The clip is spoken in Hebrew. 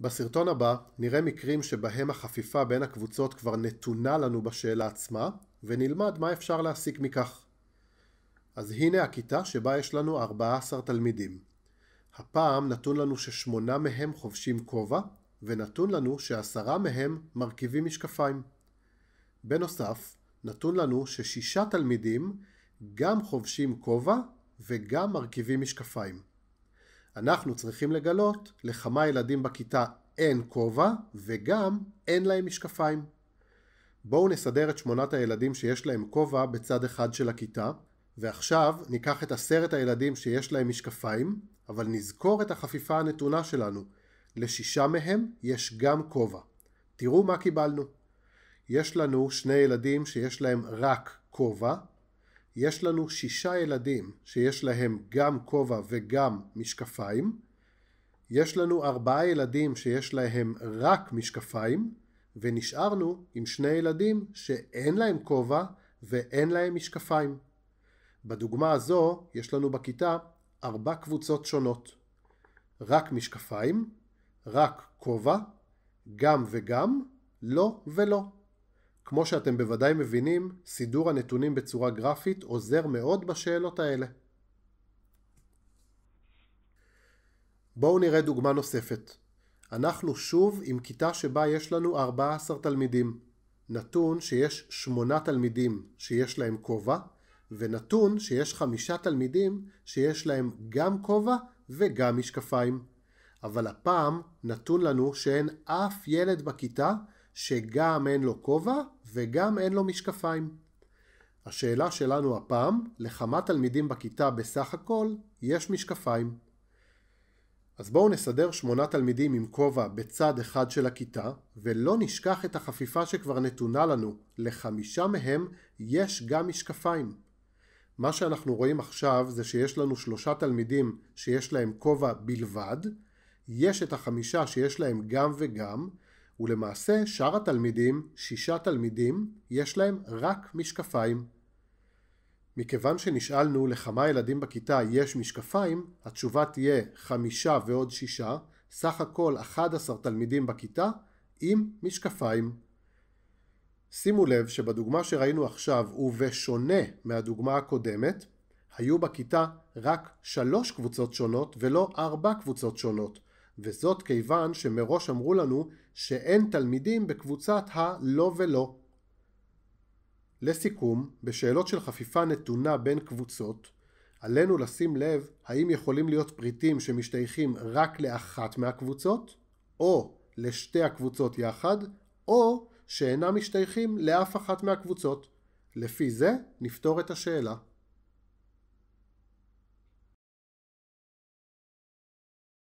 בסרטון הבא נראה מקרים שבהם החפיפה בין הקבוצות כבר נתונה לנו בשאלה עצמה, ונלמד מה אפשר להסיק מכך. אז הנה הכיתה שבה יש לנו 14 תלמידים. הפעם נתון לנו ששמונה מהם חובשים כובע, ונתון לנו שעשרה מהם מרכיבים משקפיים. בנוסף, נתון לנו ששישה תלמידים גם חובשים כובע וגם מרכיבים משקפיים. אנחנו צריכים לגלות לכמה ילדים בכיתה אין כובע וגם אין להם משקפיים. בואו נסדר את שמונת הילדים שיש להם כובע בצד אחד של הכיתה, ועכשיו ניקח את עשרת הילדים שיש להם משקפיים, אבל נזכור את החפיפה הנתונה שלנו. לשישה מהם יש גם כובע. תראו מה קיבלנו. יש לנו שני ילדים שיש להם רק כובע, יש לנו שישה ילדים שיש להם גם כובע וגם משקפיים, יש לנו ארבעה ילדים שיש להם רק משקפיים, ונשארנו עם שני ילדים שאין להם כובע ואין להם משקפיים. בדוגמה הזו יש לנו בכיתה ארבע קבוצות שונות. רק משקפיים, רק כובע, גם וגם, לא ולא. כמו שאתם בוודאי מבינים, סידור הנתונים בצורה גרפית עוזר מאוד בשאלות האלה. בואו נראה דוגמה נוספת. אנחנו שוב עם כיתה שבה יש לנו 14 תלמידים. נתון שיש 8 תלמידים שיש להם כובע, ונתון שיש 5 תלמידים שיש להם גם כובע וגם משקפיים. אבל הפעם נתון לנו שאין אף ילד בכיתה שגם אין לו כובע וגם אין לו משקפיים. השאלה שלנו הפעם, לכמה תלמידים בכיתה בסך הכל יש משקפיים? אז בואו נסדר שמונה תלמידים עם כובע בצד אחד של הכיתה, ולא נשכח את החפיפה שכבר נתונה לנו, לחמישה מהם יש גם משקפיים. מה שאנחנו רואים עכשיו זה שיש לנו שלושה תלמידים שיש להם כובע בלבד, יש את החמישה שיש להם גם וגם, ולמעשה שאר התלמידים, שישה תלמידים, יש להם רק משקפיים. מכיוון שנשאלנו לכמה ילדים בכיתה יש משקפיים, התשובה תהיה חמישה ועוד שישה, סך הכל 11 תלמידים בכיתה עם משקפיים. שימו לב שבדוגמה שראינו עכשיו ובשונה מהדוגמה הקודמת, היו בכיתה רק שלוש קבוצות שונות ולא ארבע קבוצות שונות. וזאת כיוון שמראש אמרו לנו שאין תלמידים בקבוצת הלא ולא. לסיכום, בשאלות של חפיפה נתונה בין קבוצות, עלינו לשים לב האם יכולים להיות פריטים שמשתייכים רק לאחת מהקבוצות, או לשתי הקבוצות יחד, או שאינם משתייכים לאף אחת מהקבוצות. לפי זה נפתור את השאלה.